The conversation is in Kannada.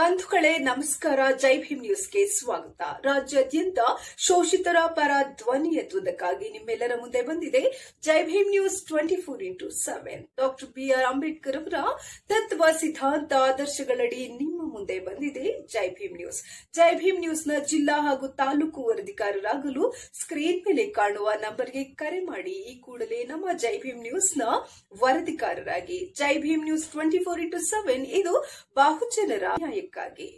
ಬಂಧುಗಳೇ ನಮಸ್ಕಾರ ಜೈ ಭೀಮ್ ನ್ಯೂಸ್ಗೆ ಸ್ವಾಗತ ರಾಜ್ಯಾದ್ಯಂತ ಶೋಷಿತರ ಪರ ಧ್ವನಿ ಎತ್ತುವುದಕ್ಕಾಗಿ ನಿಮ್ಮೆಲ್ಲರ ಮುಂದೆ ಬಂದಿದೆ Jai Bhim news twenty four into seven doctor R Ambedkar ಅವರ ತತ್ವ ಸಿದ್ಧಾಂತ ಆದರ್ಶಗಳಡಿ ನಿಮ್ಮ ಮುಂದೆ ಬಂದಿದೆ ಜೈ ಭೀಮ್ ನ್ಯೂಸ್ ಜೈ ಭೀಮ್ ನ್ಯೂಸ್ನ ಜಿಲ್ಲಾ ಹಾಗೂ ತಾಲೂಕು ವರದಿಗಾರರಾಗಲು ಸ್ಕ್ರೀನ್ ಮೇಲೆ ಕಾಣುವ ನಂಬರ್ಗೆ ಕರೆ ಮಾಡಿ ಈ ಕೂಡಲೇ ನಮ್ಮ ಜೈ ಭೀಮ್ ನ್ಯೂಸ್ನ ವರದಿಗಾರರಾಗಿ Jai Bhim news twenty four into seven ಇದು ಬಹುಜನರ ನ್ಯಾಯಕ್ಕಾಗಿ